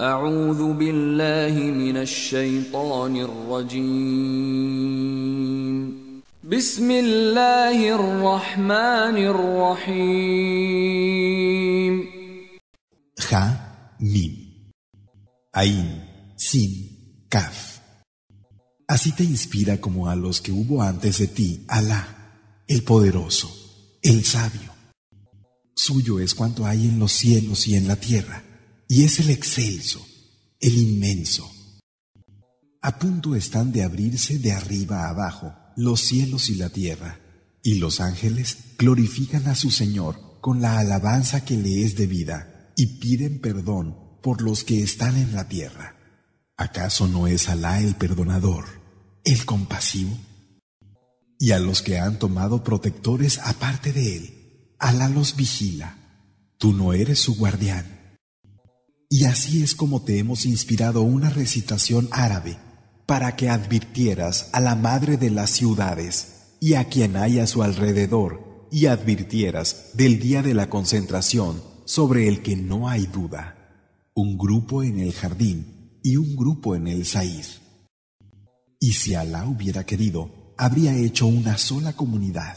أعوذ بالله من الشيطان الرجيم بسم الله الرحمن الرحيم sin, ميم Ain-Sin-Kaf Así te inspira como a los que hubo antes de ti, Alá, el poderoso, el sabio. Suyo es cuanto hay en los cielos y en la tierra y es el excelso, el inmenso. A punto están de abrirse de arriba a abajo los cielos y la tierra, y los ángeles glorifican a su Señor con la alabanza que le es debida, y piden perdón por los que están en la tierra. ¿Acaso no es Alá el perdonador, el compasivo? Y a los que han tomado protectores aparte de él, Alá los vigila. Tú no eres su guardián. Y así es como te hemos inspirado una recitación árabe, para que advirtieras a la madre de las ciudades y a quien hay a su alrededor, y advirtieras del día de la concentración sobre el que no hay duda, un grupo en el jardín y un grupo en el saíz. Y si Alá hubiera querido, habría hecho una sola comunidad.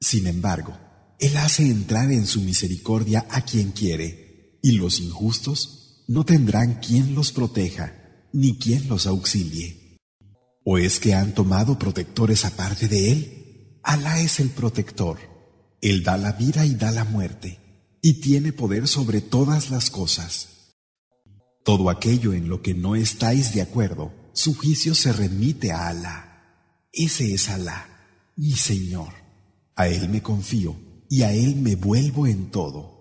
Sin embargo, Él hace entrar en su misericordia a quien quiere y los injustos no tendrán quien los proteja ni quien los auxilie. ¿O es que han tomado protectores aparte de Él? Alá es el protector. Él da la vida y da la muerte, y tiene poder sobre todas las cosas. Todo aquello en lo que no estáis de acuerdo, su juicio se remite a Alá. Ese es Alá, mi Señor. A Él me confío y a Él me vuelvo en todo.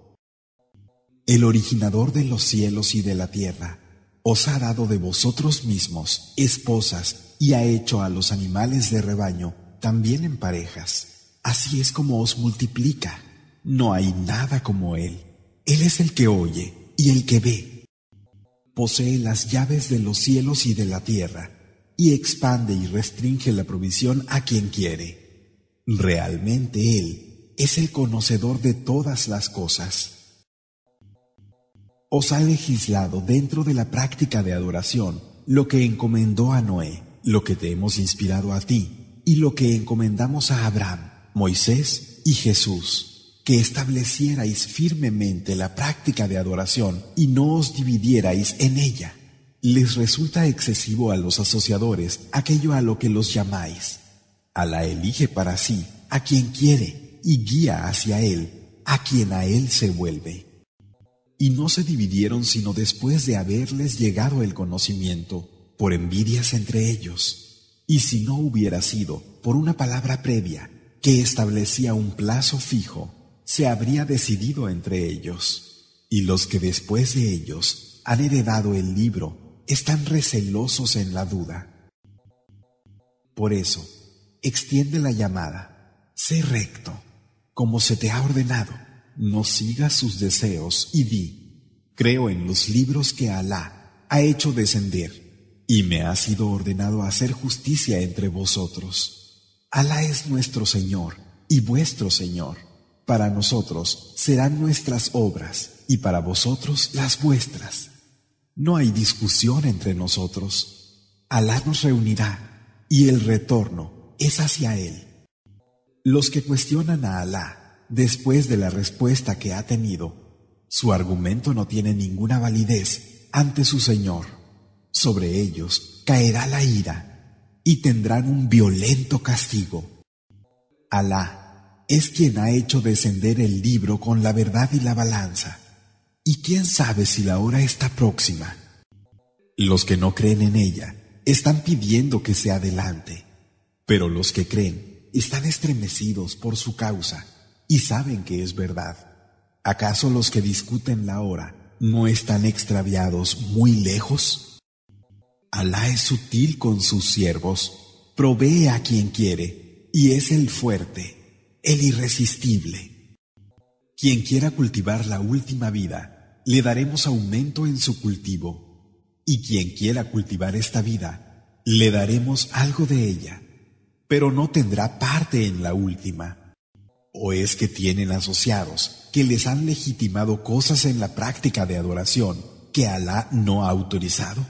El originador de los cielos y de la tierra os ha dado de vosotros mismos esposas y ha hecho a los animales de rebaño también en parejas. Así es como os multiplica. No hay nada como Él. Él es el que oye y el que ve. Posee las llaves de los cielos y de la tierra y expande y restringe la provisión a quien quiere. Realmente Él es el conocedor de todas las cosas. Os ha legislado dentro de la práctica de adoración lo que encomendó a Noé, lo que te hemos inspirado a ti y lo que encomendamos a Abraham, Moisés y Jesús, que establecierais firmemente la práctica de adoración y no os dividierais en ella. Les resulta excesivo a los asociadores aquello a lo que los llamáis. la elige para sí a quien quiere y guía hacia él a quien a él se vuelve y no se dividieron sino después de haberles llegado el conocimiento por envidias entre ellos, y si no hubiera sido por una palabra previa que establecía un plazo fijo, se habría decidido entre ellos, y los que después de ellos han heredado el libro están recelosos en la duda. Por eso, extiende la llamada, sé recto, como se te ha ordenado no siga sus deseos y di, creo en los libros que Alá ha hecho descender y me ha sido ordenado hacer justicia entre vosotros. Alá es nuestro Señor y vuestro Señor. Para nosotros serán nuestras obras y para vosotros las vuestras. No hay discusión entre nosotros. Alá nos reunirá y el retorno es hacia Él. Los que cuestionan a Alá, después de la respuesta que ha tenido, su argumento no tiene ninguna validez ante su Señor. Sobre ellos caerá la ira y tendrán un violento castigo. Alá es quien ha hecho descender el libro con la verdad y la balanza. ¿Y quién sabe si la hora está próxima? Los que no creen en ella están pidiendo que se adelante, pero los que creen están estremecidos por su causa y saben que es verdad. ¿Acaso los que discuten la hora no están extraviados muy lejos? Alá es sutil con sus siervos, provee a quien quiere, y es el fuerte, el irresistible. Quien quiera cultivar la última vida, le daremos aumento en su cultivo, y quien quiera cultivar esta vida, le daremos algo de ella, pero no tendrá parte en la última. ¿O es que tienen asociados que les han legitimado cosas en la práctica de adoración que Alá no ha autorizado?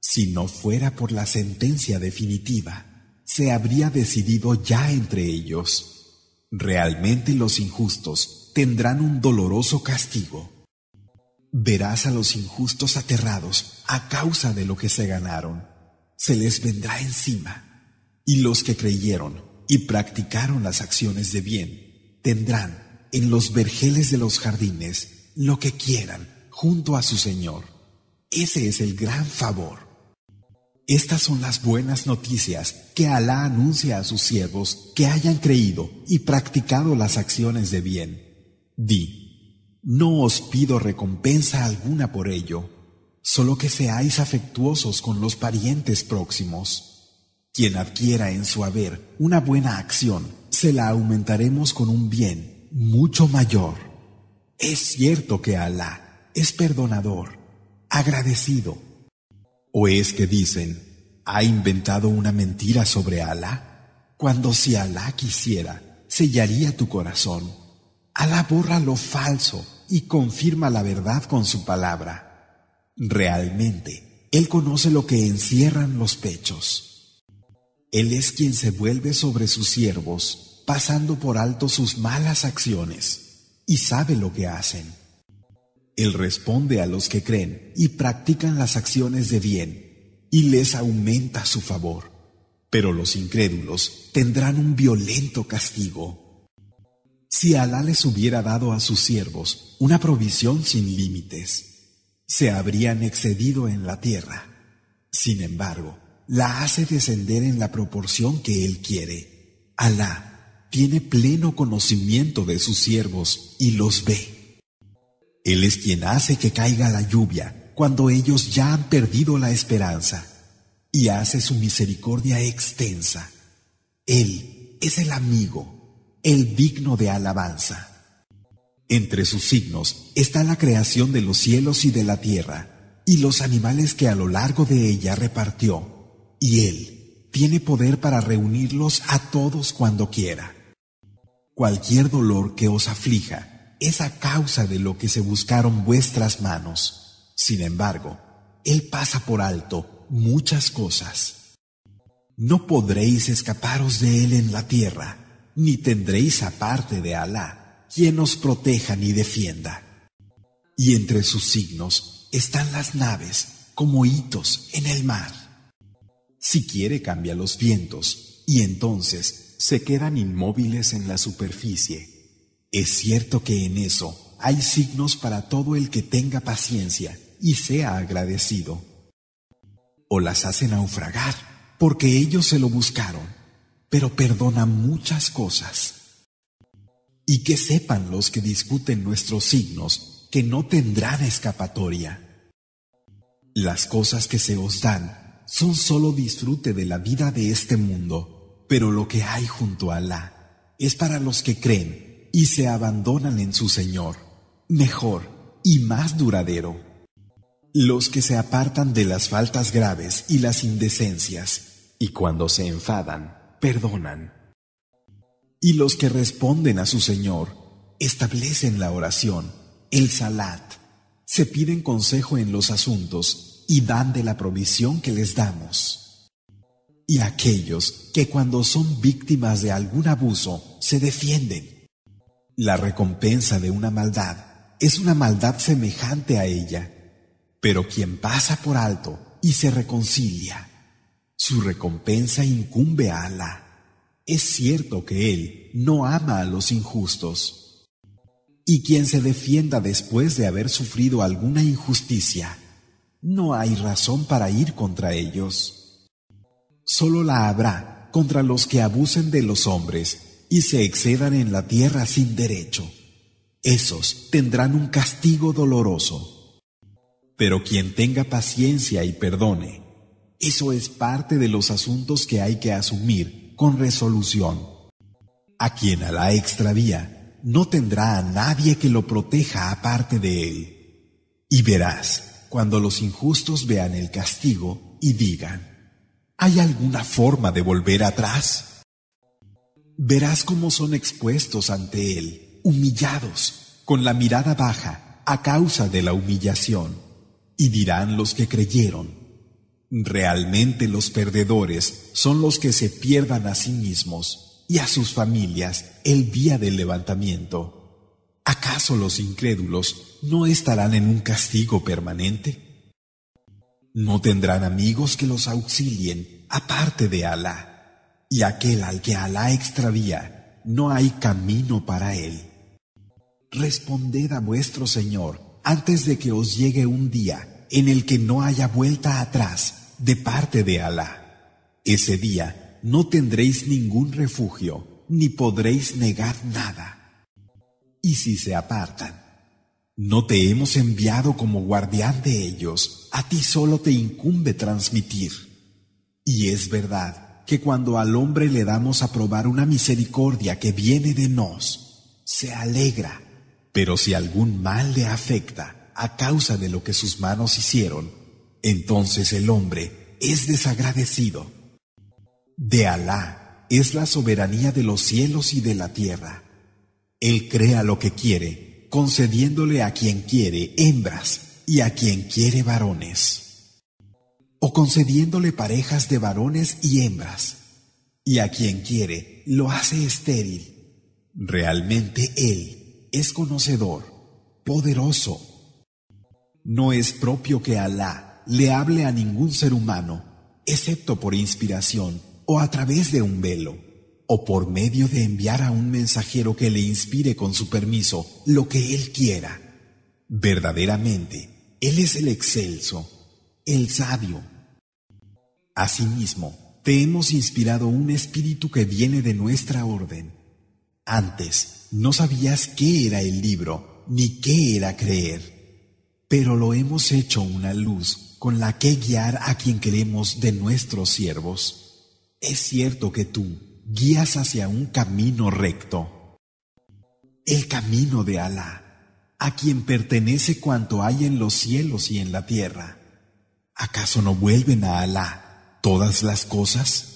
Si no fuera por la sentencia definitiva, se habría decidido ya entre ellos. Realmente los injustos tendrán un doloroso castigo. Verás a los injustos aterrados a causa de lo que se ganaron. Se les vendrá encima. Y los que creyeron y practicaron las acciones de bien, tendrán en los vergeles de los jardines lo que quieran junto a su Señor. Ese es el gran favor. Estas son las buenas noticias que Alá anuncia a sus siervos que hayan creído y practicado las acciones de bien. Di, no os pido recompensa alguna por ello, solo que seáis afectuosos con los parientes próximos. Quien adquiera en su haber una buena acción, se la aumentaremos con un bien mucho mayor. Es cierto que Alá es perdonador, agradecido. ¿O es que dicen, ha inventado una mentira sobre Alá? Cuando si Alá quisiera, sellaría tu corazón. Alá borra lo falso y confirma la verdad con su palabra. Realmente, Él conoce lo que encierran los pechos. Él es quien se vuelve sobre sus siervos, pasando por alto sus malas acciones, y sabe lo que hacen. Él responde a los que creen y practican las acciones de bien, y les aumenta su favor. Pero los incrédulos tendrán un violento castigo. Si Alá les hubiera dado a sus siervos una provisión sin límites, se habrían excedido en la tierra. Sin embargo, la hace descender en la proporción que Él quiere. Alá tiene pleno conocimiento de sus siervos y los ve. Él es quien hace que caiga la lluvia cuando ellos ya han perdido la esperanza y hace su misericordia extensa. Él es el amigo, el digno de alabanza. Entre sus signos está la creación de los cielos y de la tierra, y los animales que a lo largo de ella repartió y Él tiene poder para reunirlos a todos cuando quiera. Cualquier dolor que os aflija es a causa de lo que se buscaron vuestras manos. Sin embargo, Él pasa por alto muchas cosas. No podréis escaparos de Él en la tierra, ni tendréis aparte de Alá quien os proteja ni defienda. Y entre sus signos están las naves como hitos en el mar. Si quiere cambia los vientos, y entonces se quedan inmóviles en la superficie. Es cierto que en eso hay signos para todo el que tenga paciencia y sea agradecido. O las hace naufragar, porque ellos se lo buscaron, pero perdona muchas cosas. Y que sepan los que discuten nuestros signos que no tendrán escapatoria. Las cosas que se os dan son solo disfrute de la vida de este mundo, pero lo que hay junto a Alá es para los que creen y se abandonan en su Señor, mejor y más duradero. Los que se apartan de las faltas graves y las indecencias, y cuando se enfadan, perdonan. Y los que responden a su Señor, establecen la oración, el salat, se piden consejo en los asuntos y dan de la provisión que les damos. Y aquellos que cuando son víctimas de algún abuso se defienden. La recompensa de una maldad es una maldad semejante a ella, pero quien pasa por alto y se reconcilia, su recompensa incumbe a Alá. Es cierto que Él no ama a los injustos. Y quien se defienda después de haber sufrido alguna injusticia, no hay razón para ir contra ellos. Solo la habrá contra los que abusen de los hombres y se excedan en la tierra sin derecho. Esos tendrán un castigo doloroso. Pero quien tenga paciencia y perdone, eso es parte de los asuntos que hay que asumir con resolución. A quien a la extravía, no tendrá a nadie que lo proteja aparte de él. Y verás, cuando los injustos vean el castigo y digan, ¿hay alguna forma de volver atrás? Verás cómo son expuestos ante él, humillados, con la mirada baja, a causa de la humillación, y dirán los que creyeron, realmente los perdedores son los que se pierdan a sí mismos y a sus familias el día del levantamiento. ¿Acaso los incrédulos no estarán en un castigo permanente? No tendrán amigos que los auxilien aparte de Alá, y aquel al que Alá extravía, no hay camino para él. Responded a vuestro Señor antes de que os llegue un día en el que no haya vuelta atrás de parte de Alá. Ese día no tendréis ningún refugio, ni podréis negar nada y si se apartan. No te hemos enviado como guardián de ellos, a ti solo te incumbe transmitir. Y es verdad que cuando al hombre le damos a probar una misericordia que viene de nos, se alegra, pero si algún mal le afecta a causa de lo que sus manos hicieron, entonces el hombre es desagradecido. De Alá es la soberanía de los cielos y de la tierra. Él crea lo que quiere, concediéndole a quien quiere hembras y a quien quiere varones, o concediéndole parejas de varones y hembras, y a quien quiere lo hace estéril. Realmente Él es conocedor, poderoso. No es propio que Alá le hable a ningún ser humano, excepto por inspiración o a través de un velo o por medio de enviar a un mensajero que le inspire con su permiso lo que él quiera. Verdaderamente, él es el excelso, el sabio. Asimismo, te hemos inspirado un espíritu que viene de nuestra orden. Antes no sabías qué era el libro ni qué era creer, pero lo hemos hecho una luz con la que guiar a quien queremos de nuestros siervos. Es cierto que tú, guías hacia un camino recto. El camino de Alá, a quien pertenece cuanto hay en los cielos y en la tierra. ¿Acaso no vuelven a Alá todas las cosas?